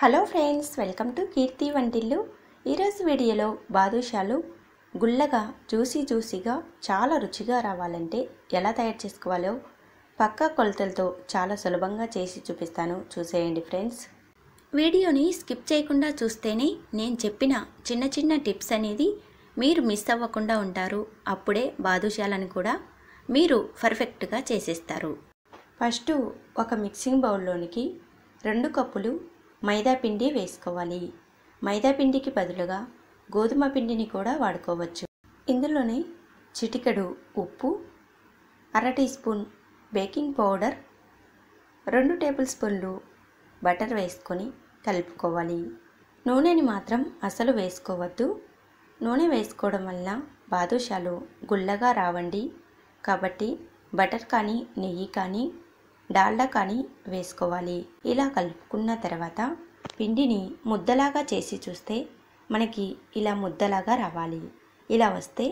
hello friends welcome to Keerthi వంటిల్లు ఈరోజు వీడియోలో బాదుషాలు గుల్లగా జ్యూసీ జ్యూసీగా చాలా రుచిగా రావాలంటే ఎలా తయారు చేసుకోవాలో పక్క కొలతలతో చాలా సులభంగా చేసి చూపిస్తాను చూసేయండి ఫ్రెండ్స్ వీడియోని స్కిప్ చేయకుండా చూస్తేనే నేను చెప్పిన చిన్న చిన్న టిప్స్ అనేది మీరు మిస్ అవ్వకుండా ఉంటారు అప్పుడే బాదుషాలను కూడా మీరు పర్ఫెక్ట్గా చేసేస్తారు ఫస్ట్ ఒక మిక్సింగ్ బౌల్లోనికి రెండు కప్పులు మైదాపిండి వేసుకోవాలి మైదాపిండికి బదులుగా గోధుమ పిండిని కూడా వాడుకోవచ్చు ఇందులోనే చిటికెడు ఉప్పు అర టీ స్పూన్ బేకింగ్ పౌడర్ రెండు టేబుల్ స్పూన్లు బటర్ వేసుకొని కలుపుకోవాలి నూనెని మాత్రం అసలు వేసుకోవద్దు నూనె వేసుకోవడం వల్ల బాదుషాలు గుల్లగా రావండి కాబట్టి బటర్ కానీ నెయ్యి కానీ డాల్డా కానీ వేసుకోవాలి ఇలా కలుపుకున్న తర్వాత పిండిని ముద్దలాగా చేసి చూస్తే మనకి ఇలా ముద్దలాగా రావాలి ఇలా వస్తే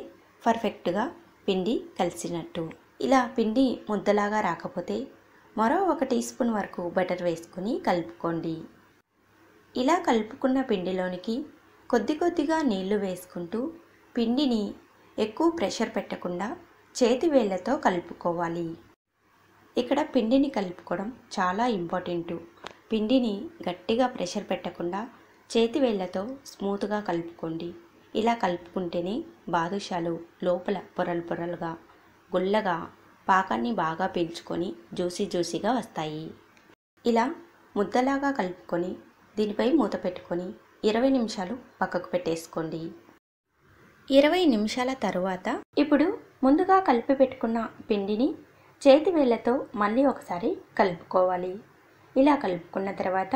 పర్ఫెక్ట్గా పిండి కలిసినట్టు ఇలా పిండి ముద్దలాగా రాకపోతే మరో ఒక టీ స్పూన్ వరకు బటర్ వేసుకుని కలుపుకోండి ఇలా కలుపుకున్న పిండిలోనికి కొద్ది కొద్దిగా నీళ్లు వేసుకుంటూ పిండిని ఎక్కువ ప్రెషర్ పెట్టకుండా చేతి వేళ్లతో కలుపుకోవాలి ఇక్కడ పిండిని కలుపుకోవడం చాలా ఇంపార్టెంట్ పిండిని గట్టిగా ప్రెషర్ పెట్టకుండా చేతి వేళ్లతో స్మూత్గా కలుపుకోండి ఇలా కలుపుకుంటేనే బాదుషాలు లోపల పొరలు పొరలుగా గుల్లగా పాకాన్ని బాగా పెంచుకొని జ్యూసీ జ్యూసీగా వస్తాయి ఇలా ముద్దలాగా కలుపుకొని దీనిపై మూత పెట్టుకొని ఇరవై నిమిషాలు పక్కకు పెట్టేసుకోండి ఇరవై నిమిషాల తరువాత ఇప్పుడు ముందుగా కలిపి పెట్టుకున్న పిండిని చేతి వేళ్లతో మళ్ళీ ఒకసారి కలుపుకోవాలి ఇలా కలుపుకున్న తర్వాత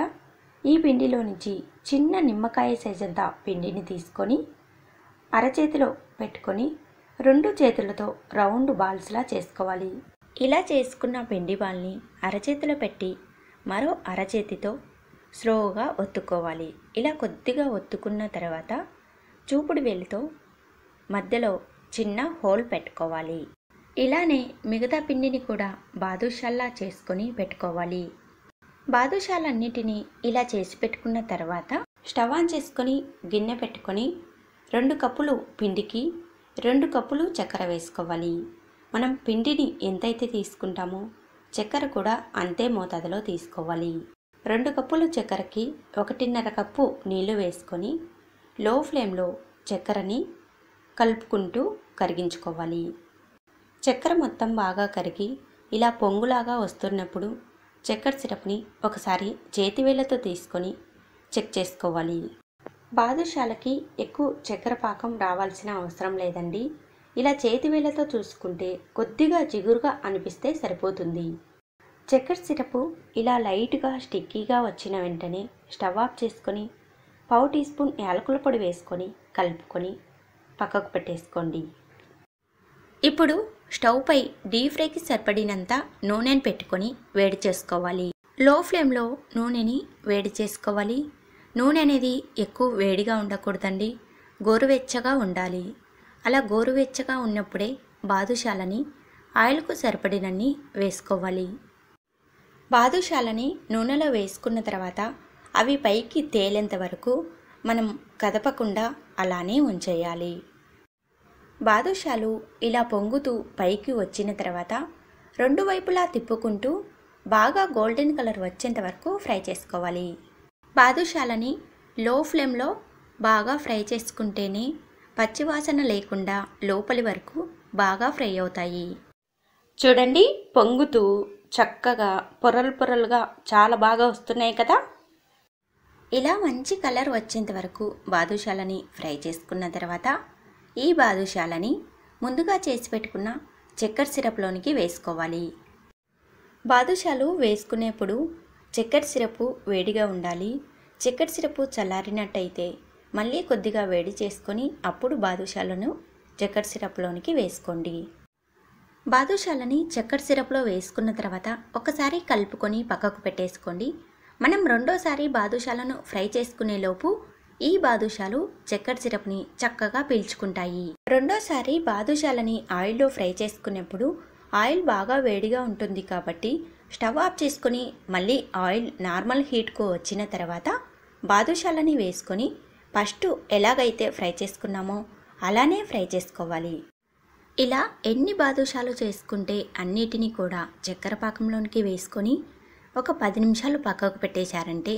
ఈ పిండిలో నుంచి చిన్న నిమ్మకాయ సైజంత పిండిని తీసుకొని అరచేతిలో పెట్టుకొని రెండు చేతులతో రౌండ్ బాల్స్లా చేసుకోవాలి ఇలా చేసుకున్న పిండి బాల్ని అరచేతిలో పెట్టి మరో అరచేతితో స్లోగా ఒత్తుకోవాలి ఇలా కొద్దిగా ఒత్తుకున్న తర్వాత చూపుడు వేలితో మధ్యలో చిన్న హోల్ పెట్టుకోవాలి ఇలానే మిగతా పిండిని కూడా బాదుషాల్లా చేసుకొని పెట్టుకోవాలి బాదుషాలన్నిటినీ ఇలా చేసి పెట్టుకున్న తర్వాత స్టవ్ ఆన్ చేసుకొని గిన్నె పెట్టుకొని రెండు కప్పులు పిండికి రెండు కప్పులు చక్కెర వేసుకోవాలి మనం పిండిని ఎంతైతే తీసుకుంటామో చక్కెర కూడా అంతే మోతాదులో తీసుకోవాలి రెండు కప్పులు చక్కెరకి ఒకటిన్నర కప్పు నీళ్లు వేసుకొని లో ఫ్లేమ్లో చక్కెరని కలుపుకుంటూ కరిగించుకోవాలి చక్కెర మొత్తం బాగా కరిగి ఇలా పొంగులాగా వస్తున్నప్పుడు చక్కెర సిరప్ని ఒకసారి చేతివేళ్లతో తీసుకొని చెక్ చేసుకోవాలి బాదుషాలకి ఎక్కువ చక్కెర పాకం రావాల్సిన అవసరం లేదండి ఇలా చేతివేళ్లతో చూసుకుంటే కొద్దిగా జిగురుగా అనిపిస్తే సరిపోతుంది చక్కెర సిరపు ఇలా లైట్గా స్టిక్కీగా వచ్చిన వెంటనే స్టవ్ ఆఫ్ చేసుకొని పావు టీ స్పూన్ యాలకుల పొడి వేసుకొని కలుపుకొని పక్కకు పెట్టేసుకోండి ఇప్పుడు స్టవ్పై డీప్ ఫ్రైకి సరిపడినంత నూనెను పెట్టుకొని వేడి చేసుకోవాలి లో ఫ్లేమ్లో నూనెని వేడి చేసుకోవాలి నూనె అనేది ఎక్కువ వేడిగా ఉండకూడదండి గోరువెచ్చగా ఉండాలి అలా గోరువెచ్చగా ఉన్నప్పుడే బాదుషాలని ఆయిల్కు సరిపడినన్ని వేసుకోవాలి బాదుషాలని నూనెలో వేసుకున్న తర్వాత అవి పైకి తేలేంత వరకు మనం కదపకుండా అలానే ఉంచేయాలి బాదుషాలు ఇలా పొంగుతూ పైకి వచ్చిన తర్వాత రెండు వైపులా తిప్పుకుంటూ బాగా గోల్డెన్ కలర్ వచ్చేంత వరకు ఫ్రై చేసుకోవాలి బాదుషాలని లో ఫ్లేమ్లో బాగా ఫ్రై చేసుకుంటేనే పచ్చివాసన లేకుండా లోపలి వరకు బాగా ఫ్రై అవుతాయి చూడండి పొంగుతూ చక్కగా పొరలు పొరలుగా చాలా బాగా వస్తున్నాయి కదా ఇలా మంచి కలర్ వచ్చేంత వరకు బాదుషాలని ఫ్రై చేసుకున్న తర్వాత ఈ బాదుషాలని ముందుగా చేసి పెట్టుకున్న చక్కెర సిరప్లోనికి వేసుకోవాలి బాదుషాలు వేసుకునేప్పుడు చక్కెర సిరపు వేడిగా ఉండాలి చక్కెర సిరపు చల్లారినట్టయితే మళ్ళీ కొద్దిగా వేడి చేసుకొని అప్పుడు బాదుషాలను చక్కెర సిరప్లోనికి వేసుకోండి బాదుషాలని చక్కెర సిరప్లో వేసుకున్న తర్వాత ఒకసారి కలుపుకొని పక్కకు పెట్టేసుకోండి మనం రెండోసారి బాదుషాలను ఫ్రై చేసుకునేలోపు ఈ బాదుషాలు చక్కెర సిరప్ని చక్కగా పీల్చుకుంటాయి రెండోసారి బాదుషాలని ఆయిల్లో ఫ్రై చేసుకునేప్పుడు ఆయిల్ బాగా వేడిగా ఉంటుంది కాబట్టి స్టవ్ ఆఫ్ చేసుకుని మళ్ళీ ఆయిల్ నార్మల్ హీట్కు వచ్చిన తర్వాత బాదుషాలని వేసుకొని ఫస్ట్ ఎలాగైతే ఫ్రై చేసుకున్నామో అలానే ఫ్రై చేసుకోవాలి ఇలా ఎన్ని బాదుషాలు చేసుకుంటే అన్నిటినీ కూడా చక్కెర పాకంలోనికి వేసుకొని ఒక పది నిమిషాలు పక్కకు పెట్టేశారంటే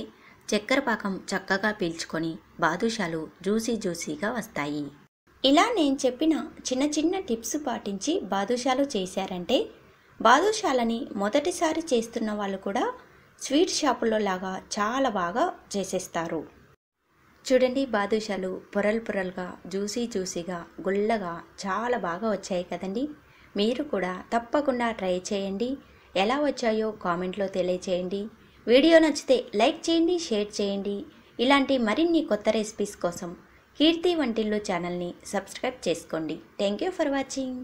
చక్కెర పాకం చక్కగా పీల్చుకొని బాదుషాలు జ్యూసీ జ్యూసీగా వస్తాయి ఇలా నేను చెప్పిన చిన్న చిన్న టిప్స్ పాటించి బాదుషాలు చేశారంటే బాదుషాలని మొదటిసారి చేస్తున్న వాళ్ళు కూడా స్వీట్ షాపుల్లో లాగా చాలా బాగా చేసేస్తారు చూడండి బాదుషాలు పొరలు పొరలుగా జ్యూసీ జ్యూసీగా గుల్లగా చాలా బాగా వచ్చాయి కదండి మీరు కూడా తప్పకుండా ట్రై చేయండి ఎలా వచ్చాయో కామెంట్లో తెలియచేయండి వీడియో నచ్చితే లైక్ చేయండి షేర్ చేయండి ఇలాంటి మరిన్ని కొత్త రెసిపీస్ కోసం కీర్తి వంటిల్లు ఛానల్ని సబ్స్క్రైబ్ చేసుకోండి థ్యాంక్ యూ ఫర్ వాచింగ్